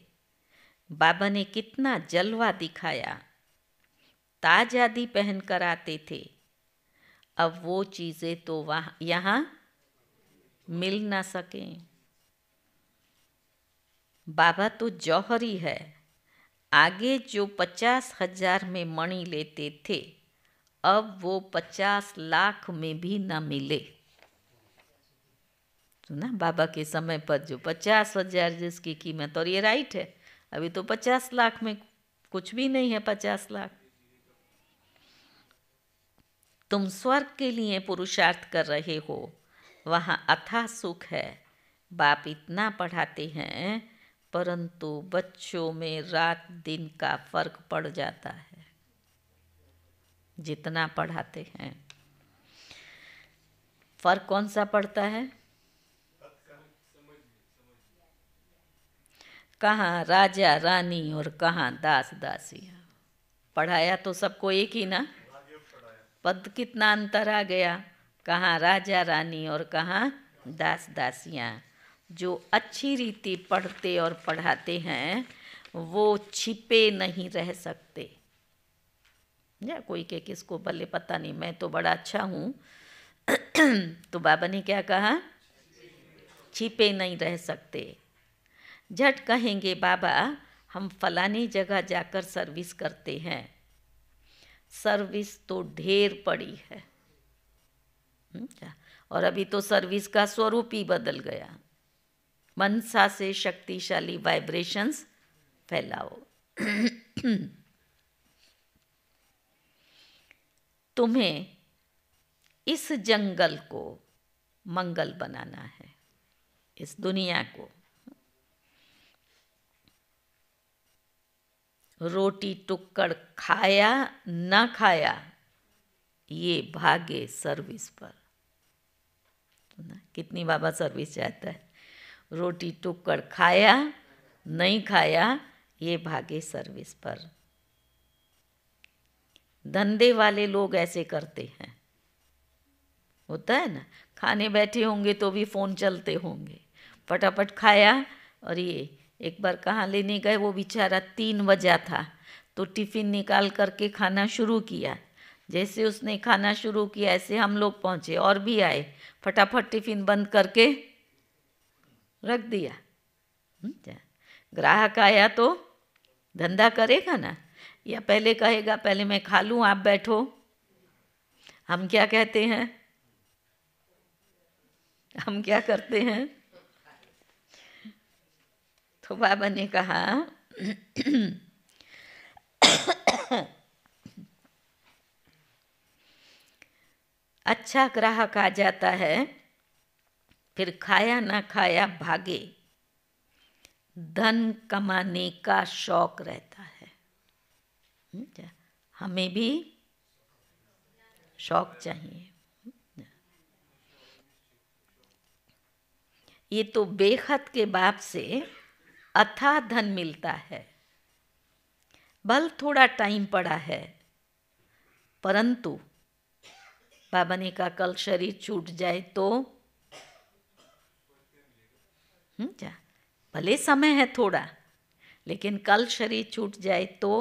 बाबा ने कितना जलवा दिखाया ताज आदि पहन कर आते थे अब वो चीज़ें तो वहाँ यहाँ मिल ना सकें बाबा तो जौहरी है आगे जो पचास हजार में मणि लेते थे अब वो पचास लाख में भी ना मिले तो ना बाबा के समय पर जो पचास हजार जिसकी कीमत और ये राइट है अभी तो पचास लाख में कुछ भी नहीं है पचास लाख तुम स्वर्ग के लिए पुरुषार्थ कर रहे हो वहाँ अथा सुख है बाप इतना पढ़ाते हैं परंतु बच्चों में रात दिन का फर्क पड़ जाता है जितना पढ़ाते हैं फर्क कौन सा पड़ता है कहाँ राजा रानी और कहाँ दास दासियाँ पढ़ाया तो सबको एक ही ना पद कितना अंतर आ गया कहाँ राजा रानी और कहाँ दास दासियाँ जो अच्छी रीति पढ़ते और पढ़ाते हैं वो छिपे नहीं रह सकते या कोई के किसको भले पता नहीं मैं तो बड़ा अच्छा हूँ तो बाबा ने क्या कहा छिपे नहीं रह सकते झट कहेंगे बाबा हम फलानी जगह जाकर सर्विस करते हैं सर्विस तो ढेर पड़ी है हम्म, और अभी तो सर्विस का स्वरूप ही बदल गया मनसा से शक्तिशाली वाइब्रेशंस फैलाओ तुम्हें इस जंगल को मंगल बनाना है इस दुनिया को रोटी टुक्कड़ खाया ना खाया ये भागे सर्विस पर तो ना कितनी बाबा सर्विस जाता है रोटी टुक्कड़ खाया नहीं खाया ये भागे सर्विस पर धंधे वाले लोग ऐसे करते हैं होता है ना खाने बैठे होंगे तो भी फ़ोन चलते होंगे फटाफट खाया और ये एक बार कहाँ लेने गए वो बेचारा तीन बजा था तो टिफ़िन निकाल करके खाना शुरू किया जैसे उसने खाना शुरू किया ऐसे हम लोग पहुँचे और भी आए फटाफट टिफ़िन बंद करके रख दिया हम्म, ग्राहक आया तो धंधा करेगा ना या पहले कहेगा पहले मैं खा लूँ आप बैठो हम क्या कहते हैं हम क्या करते हैं तो बाबा ने कहा अच्छा ग्राहक आ जाता है फिर खाया ना खाया भागे धन कमाने का शौक रहता है हम्म, हमें भी शौक चाहिए हम्म, ये तो बेखत के बाप से अथाह धन मिलता है भल थोड़ा टाइम पड़ा है परंतु बाबा ने कहा कल शरीर छूट जाए तो हम्म, जा भले समय है थोड़ा लेकिन कल शरीर छूट जाए तो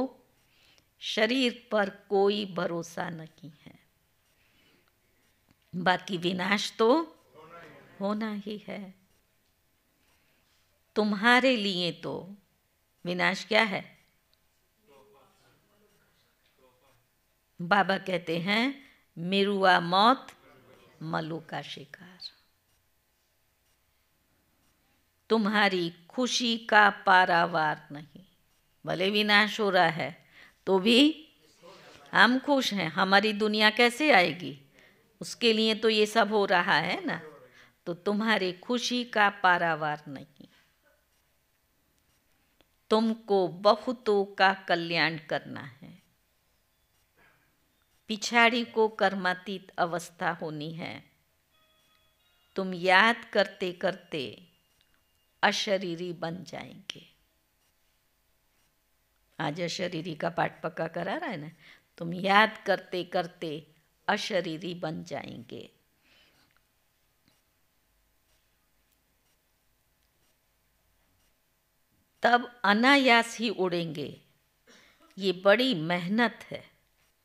शरीर पर कोई भरोसा नहीं है बाकी विनाश तो होना ही है तुम्हारे लिए तो विनाश क्या है बाबा कहते हैं मिरुआ मौत मलू का शिकार तुम्हारी खुशी का पारावार नहीं भले विनाश हो रहा है तो भी हम खुश हैं हमारी दुनिया कैसे आएगी उसके लिए तो ये सब हो रहा है ना तो तुम्हारी खुशी का पारावार नहीं तुमको बहुतों का कल्याण करना है पिछाड़ी को कर्मातीत अवस्था होनी है तुम याद करते करते अशरीरी बन जाएंगे आज अशरीरी का पाठ पक्का करा रहा है ना तुम याद करते करते अशरीरी बन जाएंगे तब अनायास ही उड़ेंगे ये बड़ी मेहनत है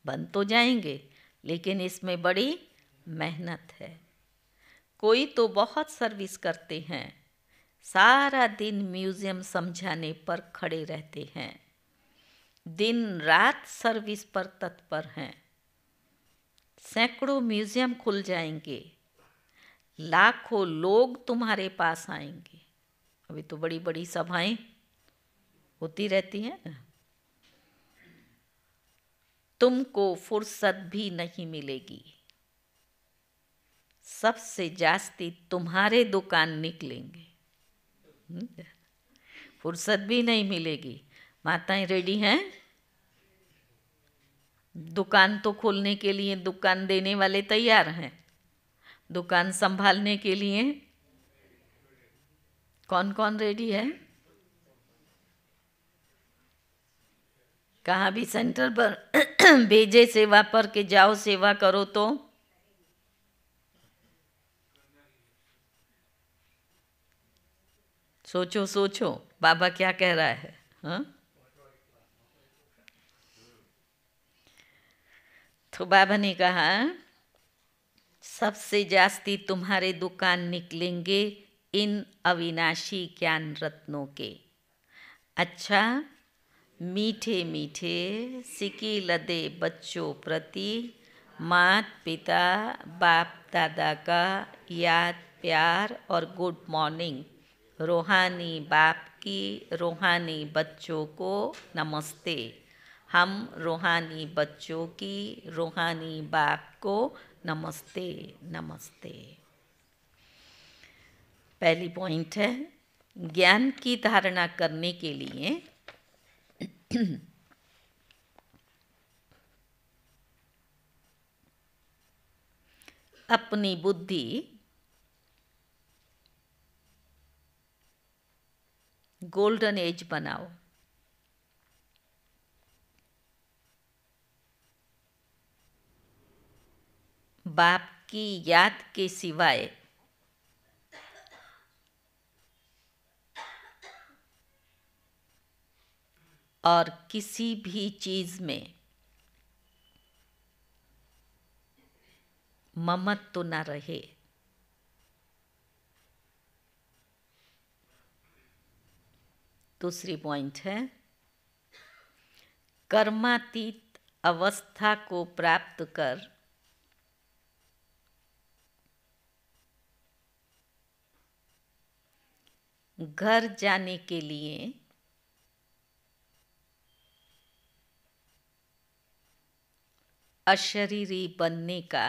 बन तो जाएंगे लेकिन इसमें बड़ी मेहनत है कोई तो बहुत सर्विस करते हैं सारा दिन म्यूज़ियम समझाने पर खड़े रहते हैं दिन रात सर्विस पर तत्पर हैं सैकड़ों म्यूज़ियम खुल जाएंगे लाखों लोग तुम्हारे पास आएंगे अभी तो बड़ी बड़ी सभाएं होती रहती है तुमको फुर्सत भी नहीं मिलेगी सबसे जास्ती तुम्हारे दुकान निकलेंगे हम्म? फुर्सत भी नहीं मिलेगी माताएं रेडी हैं दुकान तो खोलने के लिए दुकान देने वाले तैयार हैं दुकान संभालने के लिए कौन कौन रेडी है कहाँ भी सेंटर पर भेजे सेवा पर के जाओ सेवा करो तो सोचो सोचो बाबा क्या कह रहा है हा? तो बाबा ने कहा सबसे जास्ती तुम्हारे दुकान निकलेंगे इन अविनाशी ज्ञान रत्नों के अच्छा मीठे मीठे सिकी लदे बच्चों प्रति मात पिता बाप दादा का याद प्यार और गुड मॉर्निंग रूहानी बाप की रूहानी बच्चों को नमस्ते हम रूहानी बच्चों की रूहानी बाप को नमस्ते नमस्ते पहली पॉइंट है ज्ञान की धारणा करने के लिए अपनी बुद्धि गोल्डन एज बनाओ बाप की याद के सिवाय और किसी भी चीज़ में ममत तो ना रहे दूसरी पॉइंट है कर्मातीत अवस्था को प्राप्त कर घर जाने के लिए अशरीरी बनने का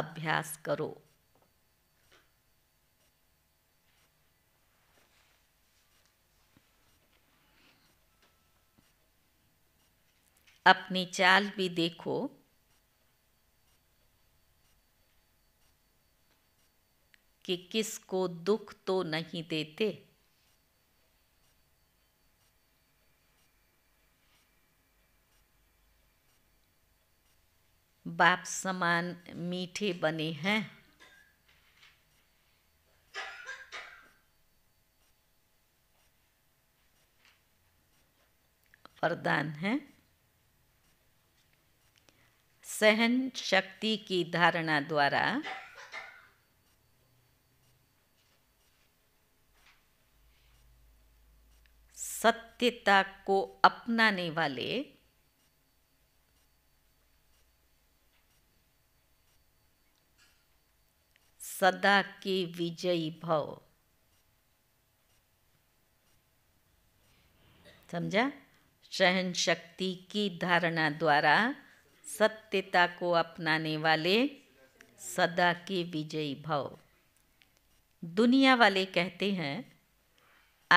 अभ्यास करो अपनी चाल भी देखो कि किसको दुख तो नहीं देते बाप समान मीठे बने हैं वरदान है सहन शक्ति की धारणा द्वारा सत्यता को अपनाने वाले सदा के विजयी भव समझा सहन शक्ति की धारणा द्वारा सत्यता को अपनाने वाले सदा के विजयी भव दुनिया वाले कहते हैं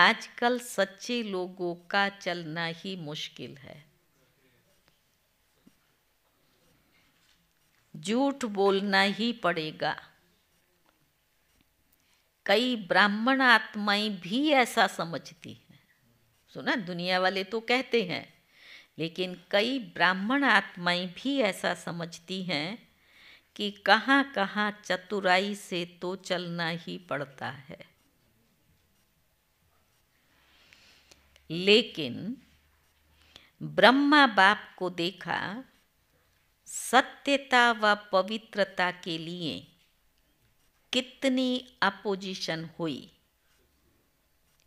आजकल सच्चे लोगों का चलना ही मुश्किल है झूठ बोलना ही पड़ेगा कई ब्राह्मण आत्माएं भी ऐसा समझती हैं सुना दुनिया वाले तो कहते हैं लेकिन कई ब्राह्मण आत्माएं भी ऐसा समझती हैं कि कहाँ कहाँ चतुराई से तो चलना ही पड़ता है लेकिन ब्रह्मा बाप को देखा सत्यता व पवित्रता के लिए कितनी अपोजिशन हुई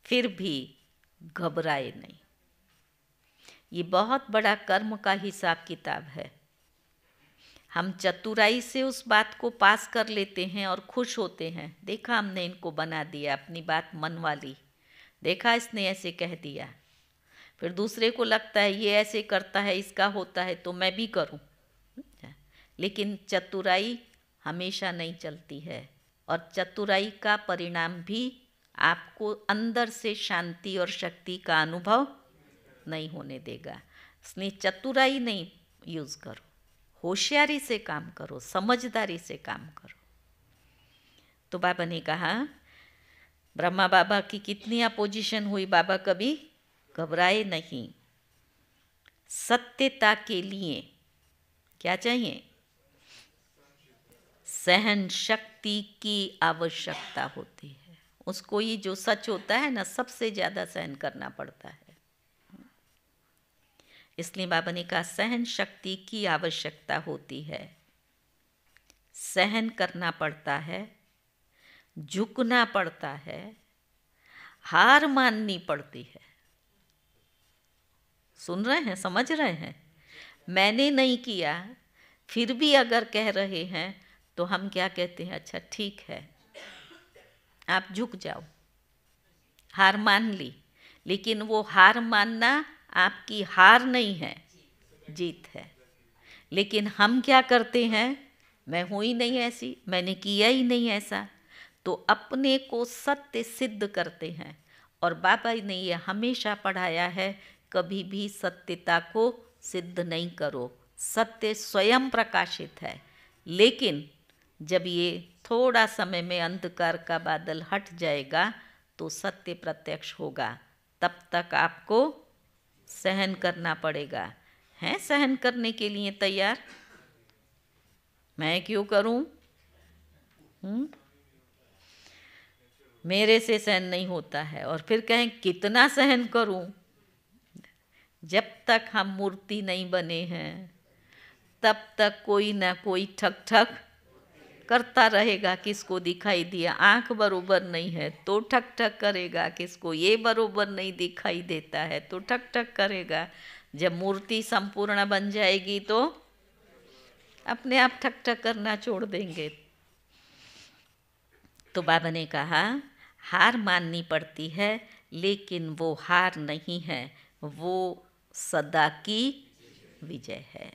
फिर भी घबराए नहीं ये बहुत बड़ा कर्म का हिसाब किताब है हम चतुराई से उस बात को पास कर लेते हैं और खुश होते हैं देखा हमने इनको बना दिया अपनी बात मनवा ली देखा इसने ऐसे कह दिया फिर दूसरे को लगता है ये ऐसे करता है इसका होता है तो मैं भी करूं लेकिन चतुराई हमेशा नहीं चलती है और चतुराई का परिणाम भी आपको अंदर से शांति और शक्ति का अनुभव नहीं होने देगा इसलिए चतुराई नहीं यूज़ करो होशियारी से काम करो समझदारी से काम करो तो बाबा ने कहा ब्रह्मा बाबा की कितनी अपोजिशन हुई बाबा कभी घबराए नहीं सत्यता के लिए क्या चाहिए सहन शक्ति की आवश्यकता होती है उसको ये जो सच होता है ना सबसे ज़्यादा सहन करना पड़ता है इसलिए बाबा ने कहा सहन शक्ति की आवश्यकता होती है सहन करना पड़ता है झुकना पड़ता है हार माननी पड़ती है सुन रहे हैं समझ रहे हैं मैंने नहीं किया फिर भी अगर कह रहे हैं तो हम क्या कहते हैं अच्छा ठीक है आप झुक जाओ हार मान ली लेकिन वो हार मानना आपकी हार नहीं है जीत है लेकिन हम क्या करते हैं मैं हूँ ही नहीं ऐसी मैंने किया ही नहीं ऐसा तो अपने को सत्य सिद्ध करते हैं और बाबा ने यह हमेशा पढ़ाया है कभी भी सत्यता को सिद्ध नहीं करो सत्य स्वयं प्रकाशित है लेकिन जब ये थोड़ा समय में अंधकार का बादल हट जाएगा तो सत्य प्रत्यक्ष होगा तब तक आपको सहन करना पड़ेगा हैं सहन करने के लिए तैयार मैं क्यों करूं हुँ? हम्म। मेरे से सहन नहीं होता है और फिर कहें कितना सहन करूं जब तक हम मूर्ति नहीं बने हैं तब तक कोई ना कोई ठक ठक करता रहेगा किसको दिखाई दिया आंख बरोबर नहीं है तो ठक ठक करेगा किसको ये बरोबर नहीं दिखाई देता है तो ठक ठक करेगा जब मूर्ति संपूर्ण बन जाएगी तो अपने आप ठक ठक करना छोड़ देंगे तो बाबा ने कहा हार माननी पड़ती है लेकिन वो हार नहीं है वो सदा की विजय है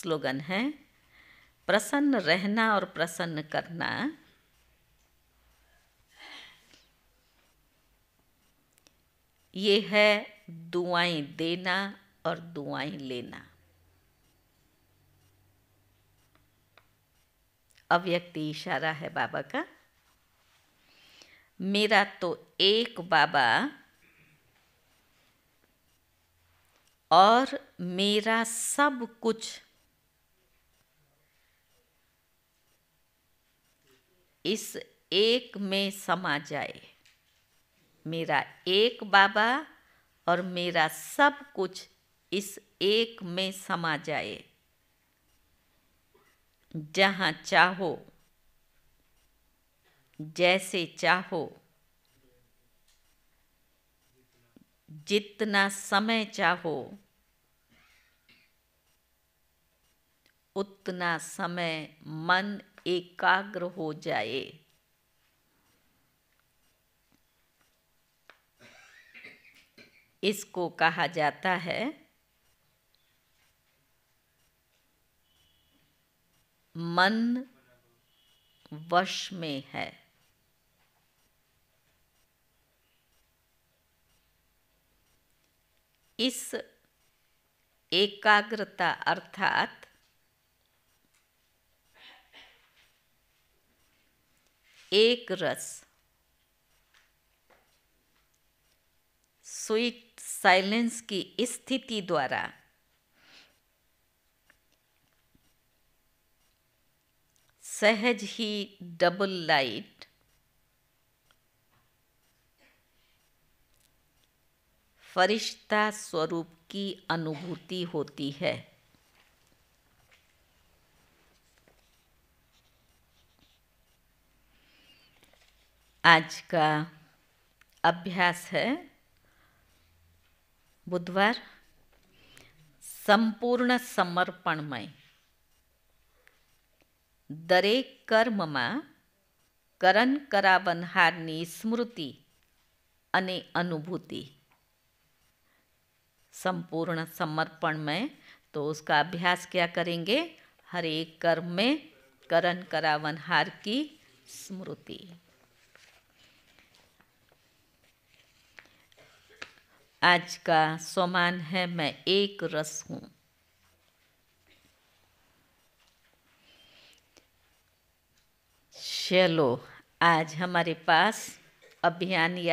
स्लोगन है प्रसन्न रहना और प्रसन्न करना ये है दुआएं देना और दुआएं लेना अव्यक्ति इशारा है बाबा का मेरा तो एक बाबा और मेरा सब कुछ इस एक में समा जाए मेरा एक बाबा और मेरा सब कुछ इस एक में समा जाए जहाँ चाहो जैसे चाहो जितना समय चाहो उतना समय मन एकाग्र हो जाए इसको कहा जाता है मन वश में है इस एकाग्रता अर्थात एक रस स्वीट साइलेंस की स्थिति द्वारा सहज ही डबल लाइट फरिश्ता स्वरूप की अनुभूति होती है आज का अभ्यास है बुधवार संपूर्ण समर्पणमय दरेक कर्म में करण करावनहार स्मृति अनुभूति संपूर्ण समर्पण में तो उसका अभ्यास क्या करेंगे हर एक कर्म में करण करावनहार की स्मृति आज का समान है मैं एक रस हूँ चलो आज हमारे पास अभियान या